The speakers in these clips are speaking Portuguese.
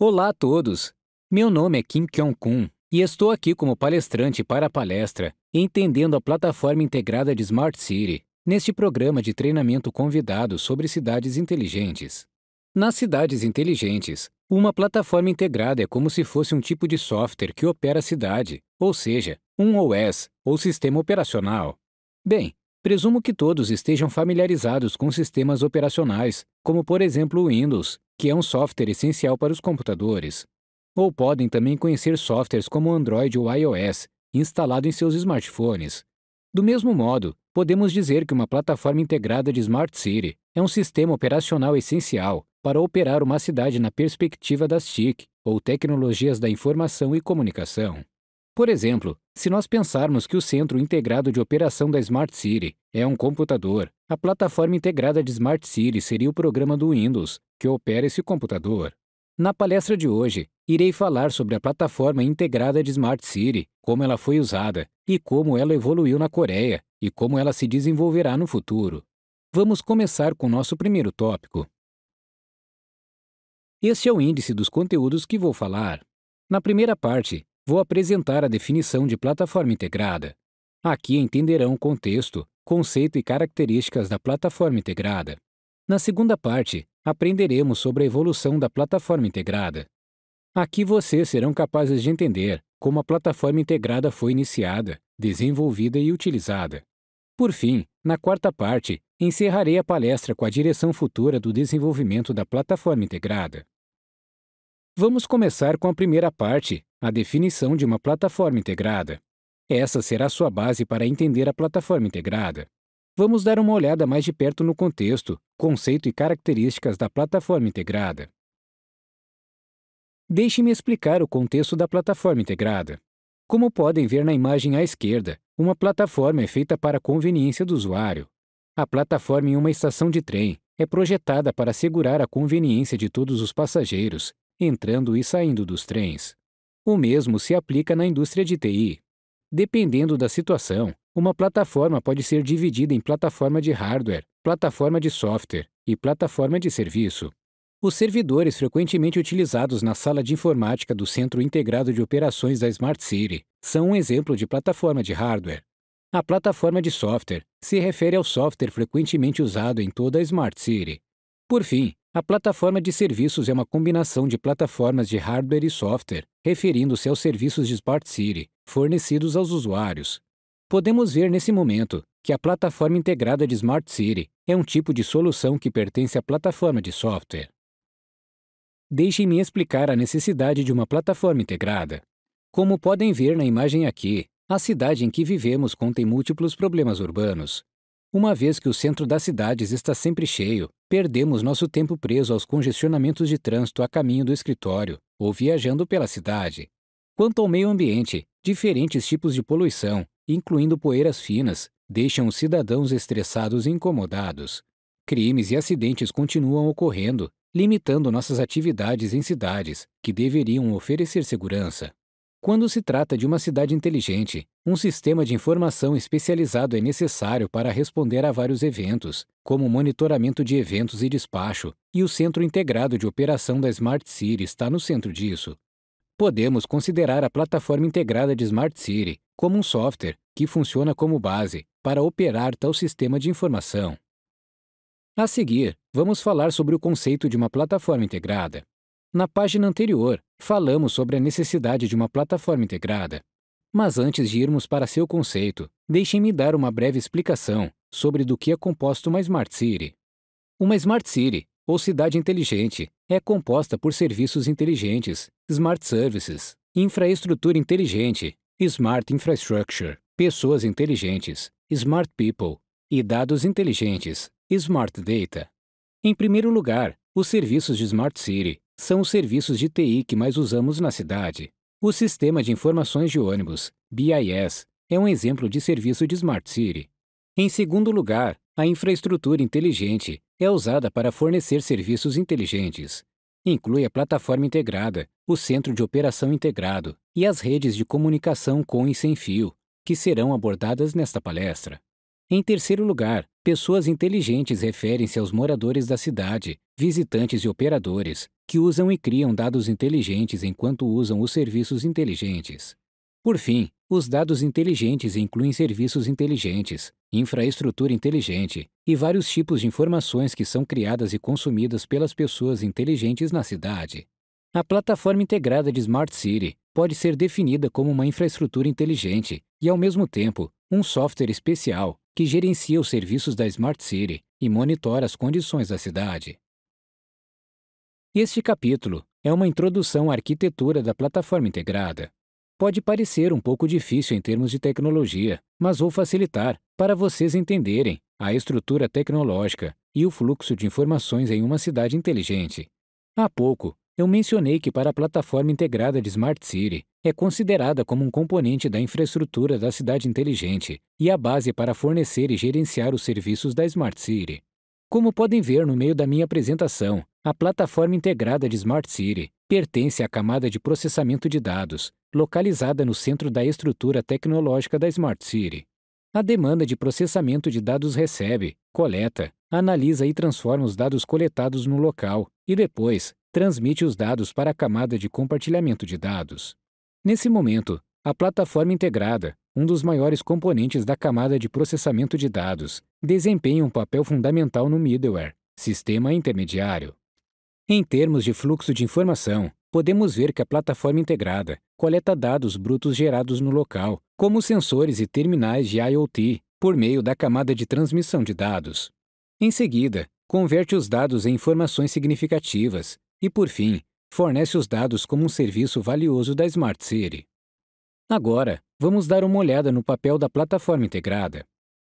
Olá a todos! Meu nome é Kim Kyung-kun e estou aqui como palestrante para a palestra Entendendo a Plataforma Integrada de Smart City, neste programa de treinamento convidado sobre cidades inteligentes. Nas cidades inteligentes, uma plataforma integrada é como se fosse um tipo de software que opera a cidade, ou seja, um OS, ou sistema operacional. Bem, Presumo que todos estejam familiarizados com sistemas operacionais, como por exemplo o Windows, que é um software essencial para os computadores. Ou podem também conhecer softwares como Android ou iOS, instalado em seus smartphones. Do mesmo modo, podemos dizer que uma plataforma integrada de Smart City é um sistema operacional essencial para operar uma cidade na perspectiva das TIC, ou Tecnologias da Informação e Comunicação. Por exemplo, se nós pensarmos que o centro integrado de operação da Smart City é um computador, a plataforma integrada de Smart City seria o programa do Windows que opera esse computador. Na palestra de hoje, irei falar sobre a plataforma integrada de Smart City, como ela foi usada e como ela evoluiu na Coreia e como ela se desenvolverá no futuro. Vamos começar com nosso primeiro tópico. Este é o índice dos conteúdos que vou falar. Na primeira parte, vou apresentar a definição de plataforma integrada. Aqui entenderão o contexto, conceito e características da plataforma integrada. Na segunda parte, aprenderemos sobre a evolução da plataforma integrada. Aqui vocês serão capazes de entender como a plataforma integrada foi iniciada, desenvolvida e utilizada. Por fim, na quarta parte, encerrarei a palestra com a direção futura do desenvolvimento da plataforma integrada. Vamos começar com a primeira parte, a definição de uma plataforma integrada. Essa será sua base para entender a plataforma integrada. Vamos dar uma olhada mais de perto no contexto, conceito e características da plataforma integrada. Deixe-me explicar o contexto da plataforma integrada. Como podem ver na imagem à esquerda, uma plataforma é feita para a conveniência do usuário. A plataforma em uma estação de trem é projetada para assegurar a conveniência de todos os passageiros entrando e saindo dos trens. O mesmo se aplica na indústria de TI. Dependendo da situação, uma plataforma pode ser dividida em plataforma de hardware, plataforma de software e plataforma de serviço. Os servidores frequentemente utilizados na sala de informática do Centro Integrado de Operações da Smart City são um exemplo de plataforma de hardware. A plataforma de software se refere ao software frequentemente usado em toda a Smart City. Por fim, a plataforma de serviços é uma combinação de plataformas de hardware e software, referindo-se aos serviços de Smart City, fornecidos aos usuários. Podemos ver nesse momento que a plataforma integrada de Smart City é um tipo de solução que pertence à plataforma de software. Deixem-me explicar a necessidade de uma plataforma integrada. Como podem ver na imagem aqui, a cidade em que vivemos contém múltiplos problemas urbanos, uma vez que o centro das cidades está sempre cheio, perdemos nosso tempo preso aos congestionamentos de trânsito a caminho do escritório ou viajando pela cidade. Quanto ao meio ambiente, diferentes tipos de poluição, incluindo poeiras finas, deixam os cidadãos estressados e incomodados. Crimes e acidentes continuam ocorrendo, limitando nossas atividades em cidades que deveriam oferecer segurança. Quando se trata de uma cidade inteligente, um sistema de informação especializado é necessário para responder a vários eventos, como monitoramento de eventos e despacho, e o Centro Integrado de Operação da Smart City está no centro disso. Podemos considerar a plataforma integrada de Smart City como um software que funciona como base para operar tal sistema de informação. A seguir, vamos falar sobre o conceito de uma plataforma integrada. Na página anterior, falamos sobre a necessidade de uma plataforma integrada. Mas antes de irmos para seu conceito, deixem-me dar uma breve explicação sobre do que é composto uma Smart City. Uma Smart City, ou cidade inteligente, é composta por serviços inteligentes, Smart Services, infraestrutura inteligente, Smart Infrastructure, pessoas inteligentes, Smart People e dados inteligentes, Smart Data. Em primeiro lugar, os serviços de Smart City são os serviços de TI que mais usamos na cidade. O Sistema de Informações de Ônibus, BIS, é um exemplo de serviço de Smart City. Em segundo lugar, a infraestrutura inteligente é usada para fornecer serviços inteligentes. Inclui a plataforma integrada, o centro de operação integrado e as redes de comunicação com e sem fio, que serão abordadas nesta palestra. Em terceiro lugar, Pessoas inteligentes referem-se aos moradores da cidade, visitantes e operadores, que usam e criam dados inteligentes enquanto usam os serviços inteligentes. Por fim, os dados inteligentes incluem serviços inteligentes, infraestrutura inteligente e vários tipos de informações que são criadas e consumidas pelas pessoas inteligentes na cidade. A plataforma integrada de Smart City pode ser definida como uma infraestrutura inteligente e, ao mesmo tempo, um software especial que gerencia os serviços da Smart City e monitora as condições da cidade. Este capítulo é uma introdução à arquitetura da plataforma integrada. Pode parecer um pouco difícil em termos de tecnologia, mas vou facilitar para vocês entenderem a estrutura tecnológica e o fluxo de informações em uma cidade inteligente. Há pouco, eu mencionei que para a plataforma integrada de Smart City é considerada como um componente da infraestrutura da cidade inteligente e a base para fornecer e gerenciar os serviços da Smart City. Como podem ver no meio da minha apresentação, a plataforma integrada de Smart City pertence à camada de processamento de dados, localizada no centro da estrutura tecnológica da Smart City. A demanda de processamento de dados recebe, coleta, analisa e transforma os dados coletados no local e depois transmite os dados para a camada de compartilhamento de dados. Nesse momento, a plataforma integrada, um dos maiores componentes da camada de processamento de dados, desempenha um papel fundamental no middleware, sistema intermediário. Em termos de fluxo de informação, podemos ver que a plataforma integrada coleta dados brutos gerados no local, como sensores e terminais de IoT, por meio da camada de transmissão de dados. Em seguida, converte os dados em informações significativas, e, por fim, fornece os dados como um serviço valioso da Smart City. Agora, vamos dar uma olhada no papel da plataforma integrada.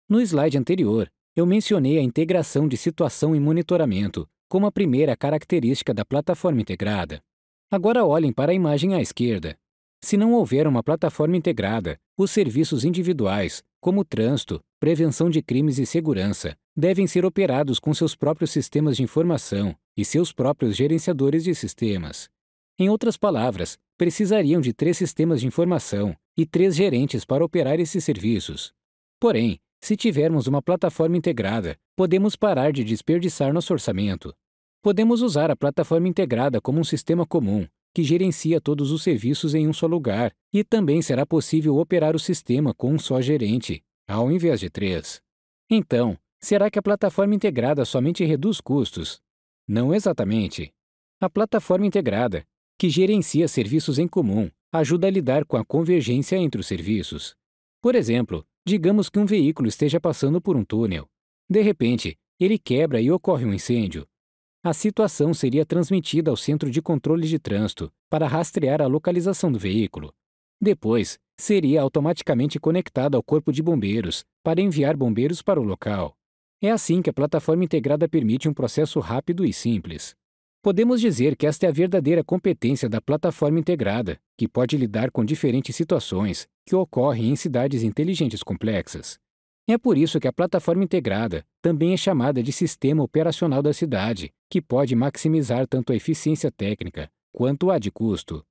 No slide anterior, eu mencionei a integração de situação e monitoramento como a primeira característica da plataforma integrada. Agora olhem para a imagem à esquerda. Se não houver uma plataforma integrada, os serviços individuais, como trânsito, prevenção de crimes e segurança, devem ser operados com seus próprios sistemas de informação e seus próprios gerenciadores de sistemas. Em outras palavras, precisariam de três sistemas de informação e três gerentes para operar esses serviços. Porém, se tivermos uma plataforma integrada, podemos parar de desperdiçar nosso orçamento. Podemos usar a plataforma integrada como um sistema comum, que gerencia todos os serviços em um só lugar, e também será possível operar o sistema com um só gerente, ao invés de três. Então, Será que a plataforma integrada somente reduz custos? Não exatamente. A plataforma integrada, que gerencia serviços em comum, ajuda a lidar com a convergência entre os serviços. Por exemplo, digamos que um veículo esteja passando por um túnel. De repente, ele quebra e ocorre um incêndio. A situação seria transmitida ao Centro de Controle de Trânsito para rastrear a localização do veículo. Depois, seria automaticamente conectada ao Corpo de Bombeiros para enviar bombeiros para o local. É assim que a plataforma integrada permite um processo rápido e simples. Podemos dizer que esta é a verdadeira competência da plataforma integrada, que pode lidar com diferentes situações que ocorrem em cidades inteligentes complexas. É por isso que a plataforma integrada também é chamada de sistema operacional da cidade, que pode maximizar tanto a eficiência técnica quanto a de custo.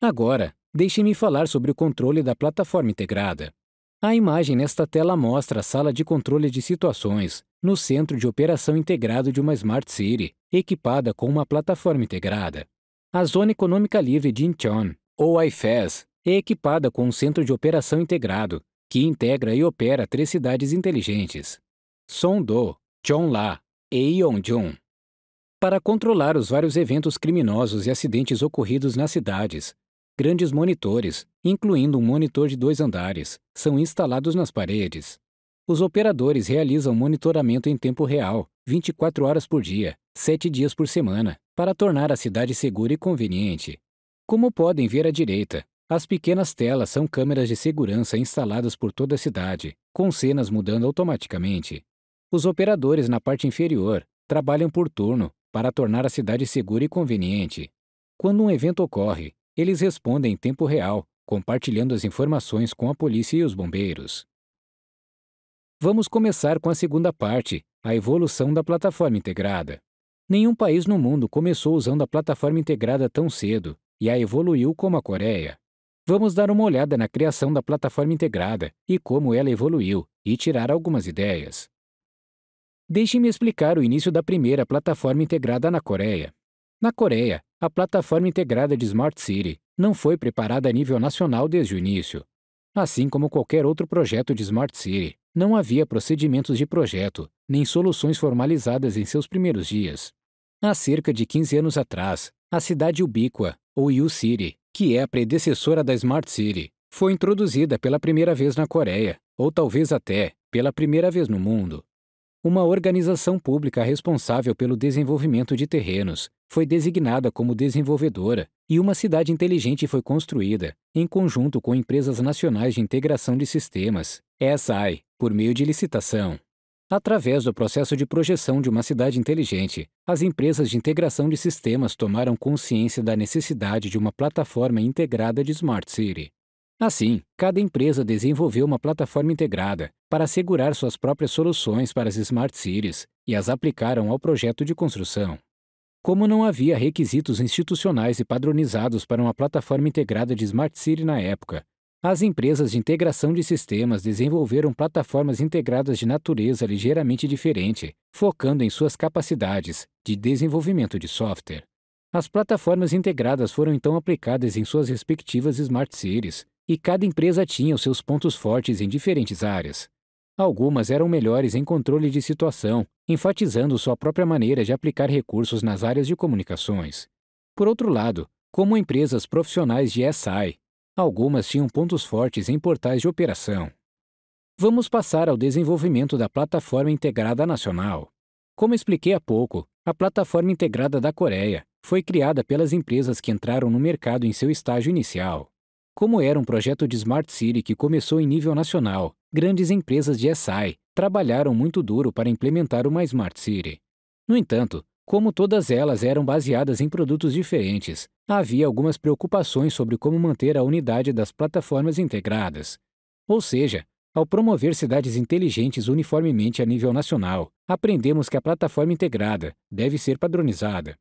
Agora, deixe-me falar sobre o controle da plataforma integrada. A imagem nesta tela mostra a sala de controle de situações, no centro de operação integrado de uma Smart City, equipada com uma plataforma integrada. A Zona Econômica Livre de Incheon, ou IFES, é equipada com um centro de operação integrado, que integra e opera três cidades inteligentes: Songdo, Chonla e Yeongjun. Para controlar os vários eventos criminosos e acidentes ocorridos nas cidades, Grandes monitores, incluindo um monitor de dois andares, são instalados nas paredes. Os operadores realizam monitoramento em tempo real, 24 horas por dia, 7 dias por semana, para tornar a cidade segura e conveniente. Como podem ver à direita, as pequenas telas são câmeras de segurança instaladas por toda a cidade, com cenas mudando automaticamente. Os operadores na parte inferior trabalham por turno para tornar a cidade segura e conveniente. Quando um evento ocorre, eles respondem em tempo real, compartilhando as informações com a polícia e os bombeiros. Vamos começar com a segunda parte, a evolução da plataforma integrada. Nenhum país no mundo começou usando a plataforma integrada tão cedo e a evoluiu como a Coreia. Vamos dar uma olhada na criação da plataforma integrada e como ela evoluiu e tirar algumas ideias. Deixe-me explicar o início da primeira plataforma integrada na Coreia. Na Coreia, a plataforma integrada de Smart City não foi preparada a nível nacional desde o início. Assim como qualquer outro projeto de Smart City, não havia procedimentos de projeto, nem soluções formalizadas em seus primeiros dias. Há cerca de 15 anos atrás, a cidade ubíqua, ou U-City, que é a predecessora da Smart City, foi introduzida pela primeira vez na Coreia, ou talvez até pela primeira vez no mundo. Uma organização pública responsável pelo desenvolvimento de terrenos, foi designada como desenvolvedora e uma cidade inteligente foi construída, em conjunto com empresas nacionais de integração de sistemas, ESI, por meio de licitação. Através do processo de projeção de uma cidade inteligente, as empresas de integração de sistemas tomaram consciência da necessidade de uma plataforma integrada de Smart City. Assim, cada empresa desenvolveu uma plataforma integrada para assegurar suas próprias soluções para as Smart Cities e as aplicaram ao projeto de construção. Como não havia requisitos institucionais e padronizados para uma plataforma integrada de Smart City na época, as empresas de integração de sistemas desenvolveram plataformas integradas de natureza ligeiramente diferente, focando em suas capacidades de desenvolvimento de software. As plataformas integradas foram então aplicadas em suas respectivas Smart Cities, e cada empresa tinha os seus pontos fortes em diferentes áreas. Algumas eram melhores em controle de situação, enfatizando sua própria maneira de aplicar recursos nas áreas de comunicações. Por outro lado, como empresas profissionais de SI, algumas tinham pontos fortes em portais de operação. Vamos passar ao desenvolvimento da Plataforma Integrada Nacional. Como expliquei há pouco, a Plataforma Integrada da Coreia foi criada pelas empresas que entraram no mercado em seu estágio inicial. Como era um projeto de Smart City que começou em nível nacional, grandes empresas de SI trabalharam muito duro para implementar uma Smart City. No entanto, como todas elas eram baseadas em produtos diferentes, havia algumas preocupações sobre como manter a unidade das plataformas integradas. Ou seja, ao promover cidades inteligentes uniformemente a nível nacional, aprendemos que a plataforma integrada deve ser padronizada.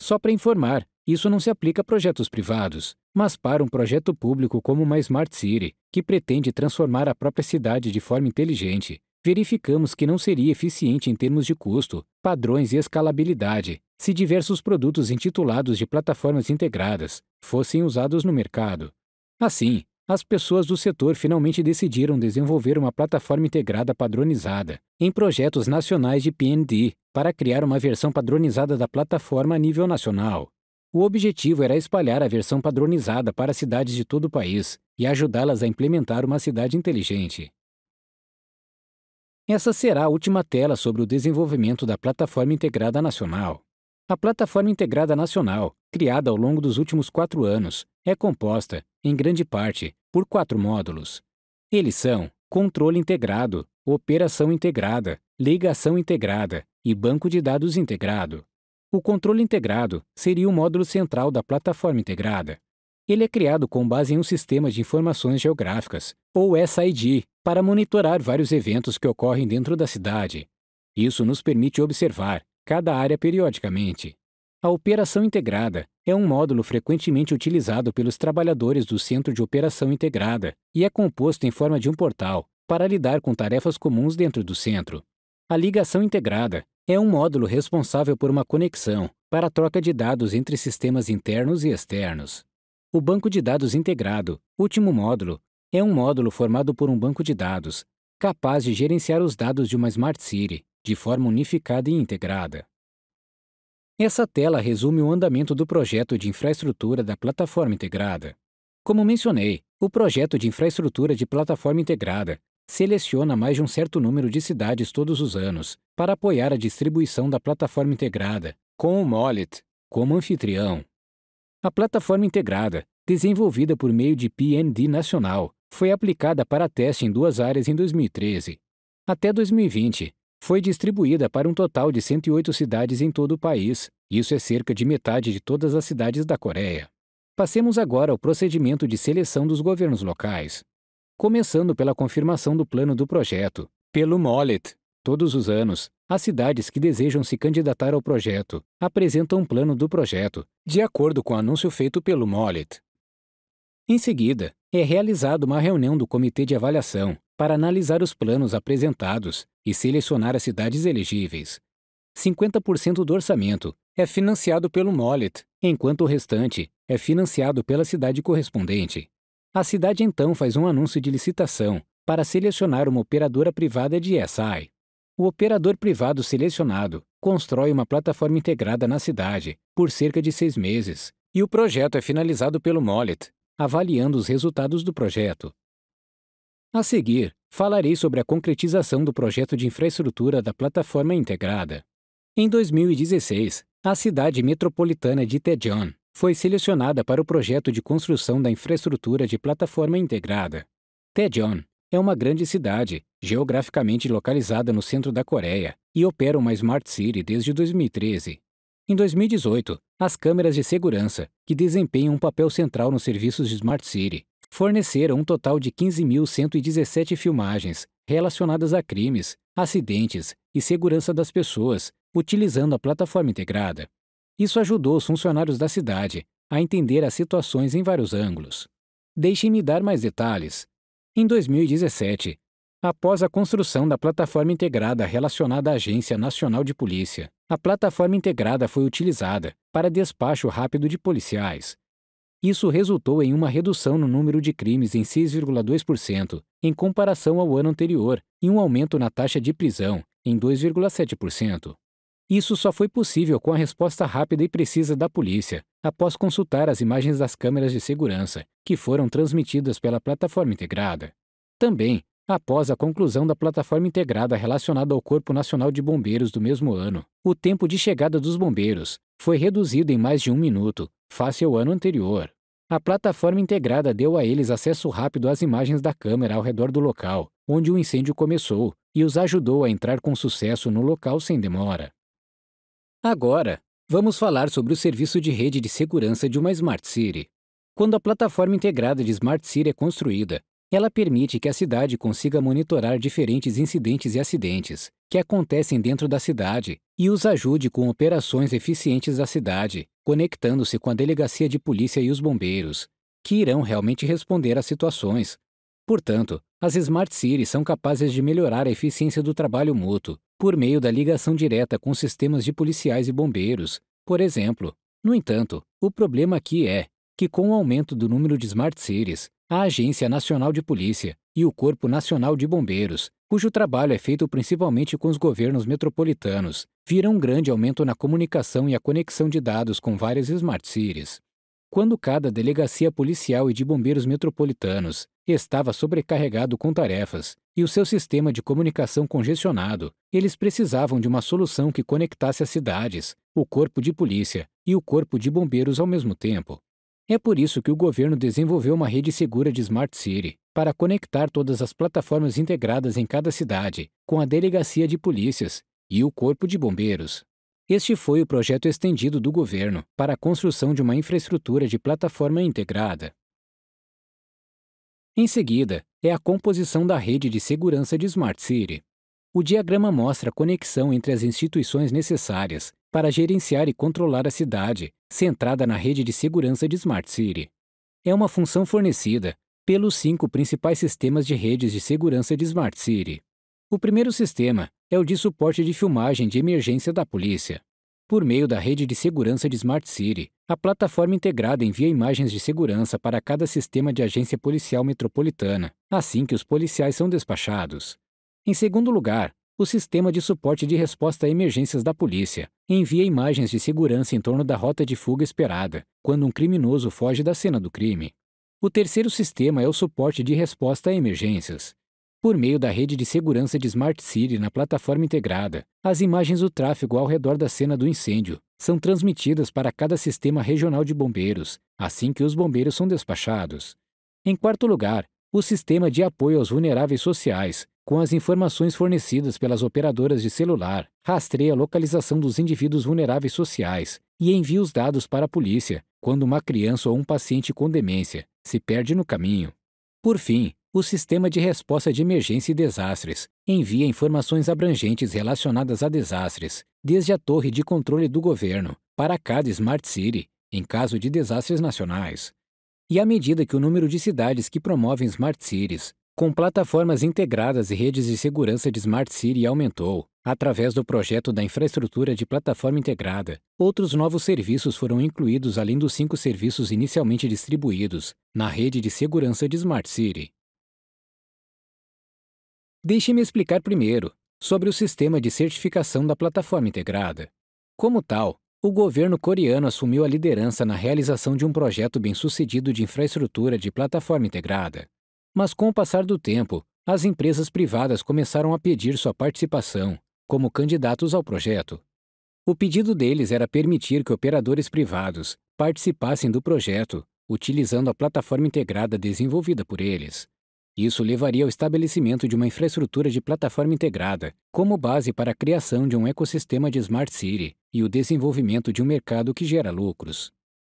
Só para informar, isso não se aplica a projetos privados, mas para um projeto público como uma Smart City, que pretende transformar a própria cidade de forma inteligente, verificamos que não seria eficiente em termos de custo, padrões e escalabilidade se diversos produtos intitulados de plataformas integradas fossem usados no mercado. Assim, as pessoas do setor finalmente decidiram desenvolver uma plataforma integrada padronizada em projetos nacionais de PND para criar uma versão padronizada da plataforma a nível nacional. O objetivo era espalhar a versão padronizada para cidades de todo o país e ajudá-las a implementar uma cidade inteligente. Essa será a última tela sobre o desenvolvimento da Plataforma Integrada Nacional. A Plataforma Integrada Nacional, criada ao longo dos últimos quatro anos, é composta, em grande parte, por quatro módulos. Eles são controle integrado, operação integrada, ligação integrada e banco de dados integrado. O controle integrado seria o módulo central da plataforma integrada. Ele é criado com base em um sistema de informações geográficas, ou SID, para monitorar vários eventos que ocorrem dentro da cidade. Isso nos permite observar cada área periodicamente. A operação integrada é um módulo frequentemente utilizado pelos trabalhadores do Centro de Operação Integrada e é composto em forma de um portal para lidar com tarefas comuns dentro do centro. A ligação integrada é um módulo responsável por uma conexão para a troca de dados entre sistemas internos e externos. O banco de dados integrado, último módulo, é um módulo formado por um banco de dados capaz de gerenciar os dados de uma Smart City de forma unificada e integrada. Essa tela resume o andamento do projeto de infraestrutura da plataforma integrada. Como mencionei, o projeto de infraestrutura de plataforma integrada seleciona mais de um certo número de cidades todos os anos para apoiar a distribuição da plataforma integrada, com o Mollet como anfitrião. A plataforma integrada, desenvolvida por meio de PND nacional, foi aplicada para teste em duas áreas em 2013. Até 2020, foi distribuída para um total de 108 cidades em todo o país, isso é cerca de metade de todas as cidades da Coreia. Passemos agora ao procedimento de seleção dos governos locais começando pela confirmação do plano do projeto, pelo MOLET. Todos os anos, as cidades que desejam se candidatar ao projeto apresentam um plano do projeto, de acordo com o anúncio feito pelo MOLET. Em seguida, é realizada uma reunião do Comitê de Avaliação para analisar os planos apresentados e selecionar as cidades elegíveis. 50% do orçamento é financiado pelo MOLET, enquanto o restante é financiado pela cidade correspondente. A cidade então faz um anúncio de licitação para selecionar uma operadora privada de SI. O operador privado selecionado constrói uma plataforma integrada na cidade por cerca de seis meses e o projeto é finalizado pelo Mollet, avaliando os resultados do projeto. A seguir, falarei sobre a concretização do projeto de infraestrutura da plataforma integrada. Em 2016, a cidade metropolitana de Daejeon foi selecionada para o projeto de construção da infraestrutura de plataforma integrada. Daejeon é uma grande cidade, geograficamente localizada no centro da Coreia, e opera uma Smart City desde 2013. Em 2018, as câmeras de segurança, que desempenham um papel central nos serviços de Smart City, forneceram um total de 15.117 filmagens relacionadas a crimes, acidentes e segurança das pessoas, utilizando a plataforma integrada. Isso ajudou os funcionários da cidade a entender as situações em vários ângulos. Deixem-me dar mais detalhes. Em 2017, após a construção da plataforma integrada relacionada à Agência Nacional de Polícia, a plataforma integrada foi utilizada para despacho rápido de policiais. Isso resultou em uma redução no número de crimes em 6,2% em comparação ao ano anterior e um aumento na taxa de prisão em 2,7%. Isso só foi possível com a resposta rápida e precisa da polícia, após consultar as imagens das câmeras de segurança, que foram transmitidas pela plataforma integrada. Também, após a conclusão da plataforma integrada relacionada ao Corpo Nacional de Bombeiros do mesmo ano, o tempo de chegada dos bombeiros foi reduzido em mais de um minuto, face ao ano anterior. A plataforma integrada deu a eles acesso rápido às imagens da câmera ao redor do local, onde o incêndio começou, e os ajudou a entrar com sucesso no local sem demora. Agora, vamos falar sobre o serviço de rede de segurança de uma Smart City. Quando a plataforma integrada de Smart City é construída, ela permite que a cidade consiga monitorar diferentes incidentes e acidentes que acontecem dentro da cidade e os ajude com operações eficientes da cidade, conectando-se com a delegacia de polícia e os bombeiros, que irão realmente responder às situações, Portanto, as Smart Cities são capazes de melhorar a eficiência do trabalho mútuo por meio da ligação direta com sistemas de policiais e bombeiros, por exemplo. No entanto, o problema aqui é que, com o aumento do número de Smart Cities, a Agência Nacional de Polícia e o Corpo Nacional de Bombeiros, cujo trabalho é feito principalmente com os governos metropolitanos, viram um grande aumento na comunicação e a conexão de dados com várias Smart Cities. Quando cada delegacia policial e de bombeiros metropolitanos estava sobrecarregado com tarefas e o seu sistema de comunicação congestionado. Eles precisavam de uma solução que conectasse as cidades, o corpo de polícia e o corpo de bombeiros ao mesmo tempo. É por isso que o governo desenvolveu uma rede segura de Smart City, para conectar todas as plataformas integradas em cada cidade, com a delegacia de polícias e o corpo de bombeiros. Este foi o projeto estendido do governo para a construção de uma infraestrutura de plataforma integrada, em seguida, é a composição da rede de segurança de Smart City. O diagrama mostra a conexão entre as instituições necessárias para gerenciar e controlar a cidade, centrada na rede de segurança de Smart City. É uma função fornecida pelos cinco principais sistemas de redes de segurança de Smart City. O primeiro sistema é o de suporte de filmagem de emergência da polícia por meio da rede de segurança de Smart City. A plataforma integrada envia imagens de segurança para cada sistema de agência policial metropolitana, assim que os policiais são despachados. Em segundo lugar, o Sistema de Suporte de Resposta a Emergências da Polícia envia imagens de segurança em torno da rota de fuga esperada, quando um criminoso foge da cena do crime. O terceiro sistema é o Suporte de Resposta a Emergências, por meio da rede de segurança de Smart City na plataforma integrada, as imagens do tráfego ao redor da cena do incêndio são transmitidas para cada sistema regional de bombeiros, assim que os bombeiros são despachados. Em quarto lugar, o sistema de apoio aos vulneráveis sociais, com as informações fornecidas pelas operadoras de celular, rastreia a localização dos indivíduos vulneráveis sociais e envia os dados para a polícia quando uma criança ou um paciente com demência se perde no caminho. Por fim, o Sistema de Resposta de Emergência e Desastres envia informações abrangentes relacionadas a desastres, desde a torre de controle do governo para cada Smart City, em caso de desastres nacionais. E à medida que o número de cidades que promovem Smart Cities, com plataformas integradas e redes de segurança de Smart City aumentou, através do projeto da infraestrutura de plataforma integrada, outros novos serviços foram incluídos além dos cinco serviços inicialmente distribuídos na rede de segurança de Smart City. Deixe-me explicar primeiro sobre o sistema de certificação da plataforma integrada. Como tal, o governo coreano assumiu a liderança na realização de um projeto bem-sucedido de infraestrutura de plataforma integrada. Mas com o passar do tempo, as empresas privadas começaram a pedir sua participação como candidatos ao projeto. O pedido deles era permitir que operadores privados participassem do projeto, utilizando a plataforma integrada desenvolvida por eles, isso levaria ao estabelecimento de uma infraestrutura de plataforma integrada, como base para a criação de um ecossistema de Smart City e o desenvolvimento de um mercado que gera lucros.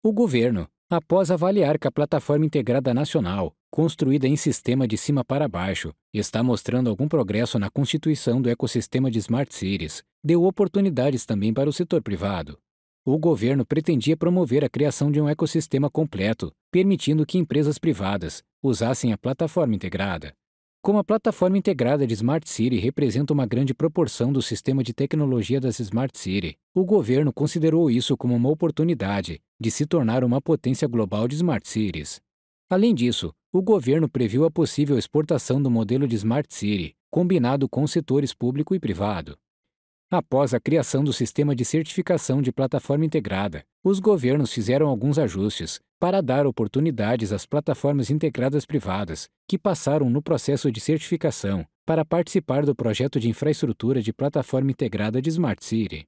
O governo, após avaliar que a plataforma integrada nacional, construída em sistema de cima para baixo, está mostrando algum progresso na constituição do ecossistema de Smart Cities, deu oportunidades também para o setor privado o governo pretendia promover a criação de um ecossistema completo, permitindo que empresas privadas usassem a plataforma integrada. Como a plataforma integrada de Smart City representa uma grande proporção do sistema de tecnologia das Smart City, o governo considerou isso como uma oportunidade de se tornar uma potência global de Smart Cities. Além disso, o governo previu a possível exportação do modelo de Smart City, combinado com setores público e privado. Após a criação do sistema de certificação de plataforma integrada, os governos fizeram alguns ajustes para dar oportunidades às plataformas integradas privadas que passaram no processo de certificação para participar do projeto de infraestrutura de plataforma integrada de Smart City.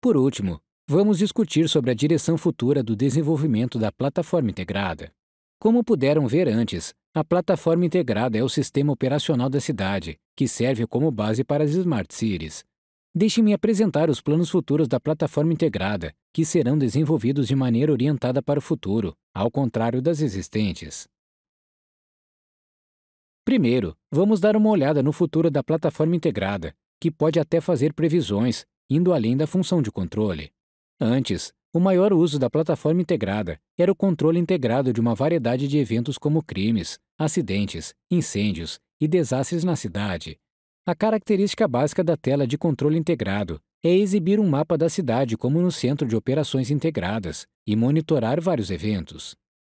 Por último, vamos discutir sobre a direção futura do desenvolvimento da plataforma integrada. Como puderam ver antes, a plataforma integrada é o sistema operacional da cidade, que serve como base para as Smart Cities. Deixe-me apresentar os planos futuros da plataforma integrada, que serão desenvolvidos de maneira orientada para o futuro, ao contrário das existentes. Primeiro, vamos dar uma olhada no futuro da plataforma integrada, que pode até fazer previsões, indo além da função de controle. Antes, o maior uso da plataforma integrada era o controle integrado de uma variedade de eventos como crimes, acidentes, incêndios e desastres na cidade. A característica básica da tela de controle integrado é exibir um mapa da cidade como no centro de operações integradas e monitorar vários eventos.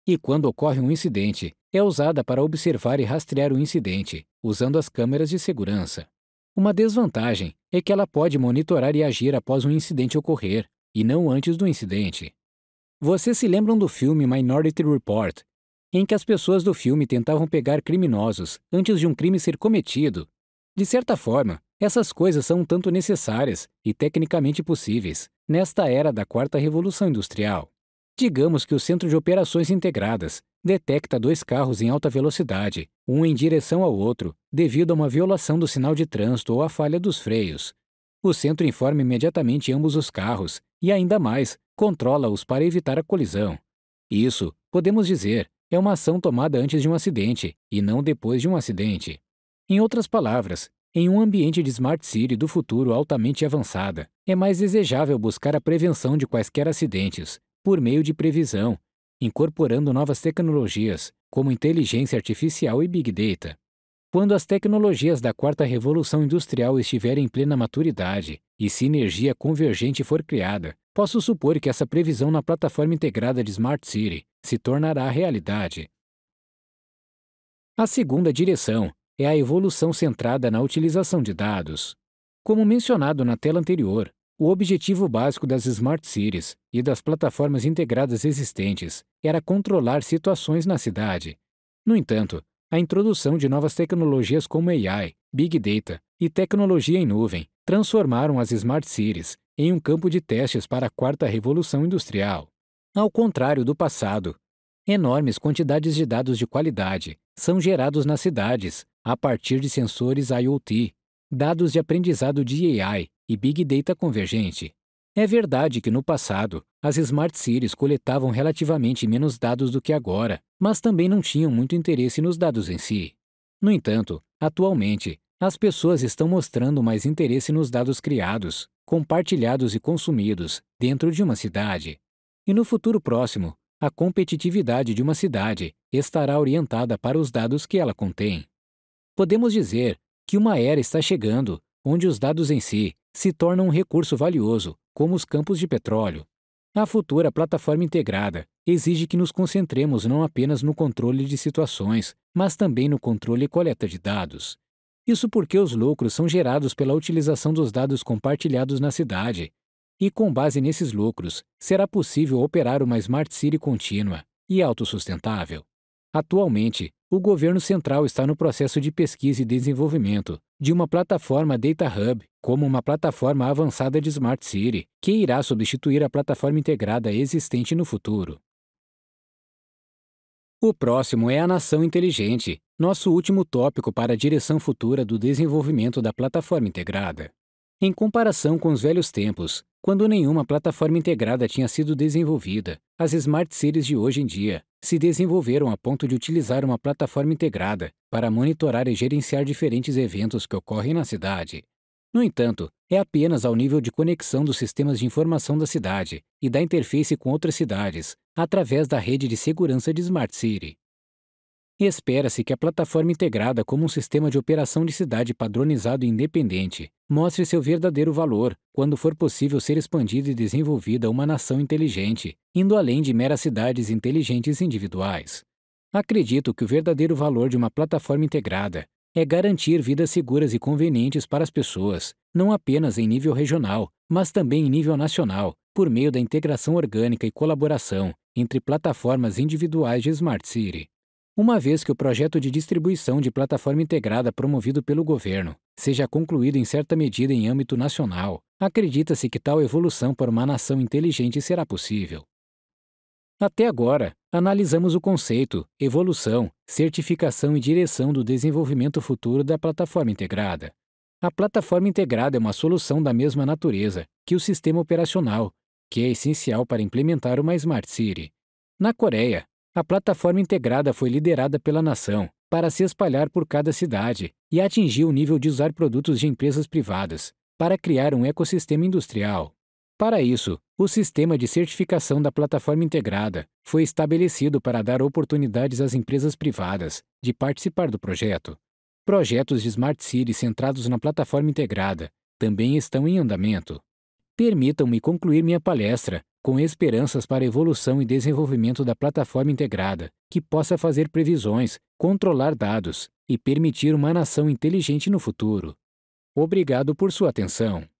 E quando ocorre um incidente, é usada para observar e rastrear o incidente, usando as câmeras de segurança. Uma desvantagem é que ela pode monitorar e agir após um incidente ocorrer, e não antes do incidente. Vocês se lembram do filme Minority Report, em que as pessoas do filme tentavam pegar criminosos antes de um crime ser cometido. De certa forma, essas coisas são um tanto necessárias e tecnicamente possíveis nesta era da quarta revolução industrial. Digamos que o Centro de Operações Integradas detecta dois carros em alta velocidade, um em direção ao outro, devido a uma violação do sinal de trânsito ou a falha dos freios, o centro informa imediatamente ambos os carros e, ainda mais, controla-os para evitar a colisão. Isso, podemos dizer, é uma ação tomada antes de um acidente e não depois de um acidente. Em outras palavras, em um ambiente de Smart City do futuro altamente avançada, é mais desejável buscar a prevenção de quaisquer acidentes, por meio de previsão, incorporando novas tecnologias, como inteligência artificial e Big Data, quando as tecnologias da quarta revolução industrial estiverem em plena maturidade e sinergia convergente for criada, posso supor que essa previsão na plataforma integrada de Smart City se tornará realidade. A segunda direção é a evolução centrada na utilização de dados. Como mencionado na tela anterior, o objetivo básico das Smart Cities e das plataformas integradas existentes era controlar situações na cidade. No entanto, a introdução de novas tecnologias como AI, Big Data e tecnologia em nuvem transformaram as Smart Cities em um campo de testes para a quarta revolução industrial. Ao contrário do passado, enormes quantidades de dados de qualidade são gerados nas cidades a partir de sensores IoT, dados de aprendizado de AI e Big Data convergente, é verdade que no passado, as smart cities coletavam relativamente menos dados do que agora, mas também não tinham muito interesse nos dados em si. No entanto, atualmente, as pessoas estão mostrando mais interesse nos dados criados, compartilhados e consumidos dentro de uma cidade. E no futuro próximo, a competitividade de uma cidade estará orientada para os dados que ela contém. Podemos dizer que uma era está chegando onde os dados em si se tornam um recurso valioso, como os campos de petróleo. A futura plataforma integrada exige que nos concentremos não apenas no controle de situações, mas também no controle e coleta de dados. Isso porque os lucros são gerados pela utilização dos dados compartilhados na cidade. E com base nesses lucros, será possível operar uma Smart City contínua e autossustentável. Atualmente, o governo central está no processo de pesquisa e desenvolvimento de uma plataforma Data Hub, como uma plataforma avançada de Smart City, que irá substituir a plataforma integrada existente no futuro. O próximo é a nação inteligente, nosso último tópico para a direção futura do desenvolvimento da plataforma integrada. Em comparação com os velhos tempos, quando nenhuma plataforma integrada tinha sido desenvolvida. As smart cities de hoje em dia se desenvolveram a ponto de utilizar uma plataforma integrada para monitorar e gerenciar diferentes eventos que ocorrem na cidade. No entanto, é apenas ao nível de conexão dos sistemas de informação da cidade e da interface com outras cidades, através da rede de segurança de Smart City e espera-se que a plataforma integrada como um sistema de operação de cidade padronizado e independente mostre seu verdadeiro valor quando for possível ser expandida e desenvolvida uma nação inteligente, indo além de meras cidades inteligentes individuais. Acredito que o verdadeiro valor de uma plataforma integrada é garantir vidas seguras e convenientes para as pessoas, não apenas em nível regional, mas também em nível nacional, por meio da integração orgânica e colaboração entre plataformas individuais de Smart City uma vez que o projeto de distribuição de plataforma integrada promovido pelo governo seja concluído em certa medida em âmbito nacional, acredita-se que tal evolução para uma nação inteligente será possível. Até agora, analisamos o conceito, evolução, certificação e direção do desenvolvimento futuro da plataforma integrada. A plataforma integrada é uma solução da mesma natureza que o sistema operacional, que é essencial para implementar uma Smart City. Na Coreia, a plataforma integrada foi liderada pela nação para se espalhar por cada cidade e atingir o nível de usar produtos de empresas privadas para criar um ecossistema industrial. Para isso, o sistema de certificação da plataforma integrada foi estabelecido para dar oportunidades às empresas privadas de participar do projeto. Projetos de Smart City centrados na plataforma integrada também estão em andamento. Permitam-me concluir minha palestra com esperanças para evolução e desenvolvimento da plataforma integrada, que possa fazer previsões, controlar dados e permitir uma nação inteligente no futuro. Obrigado por sua atenção.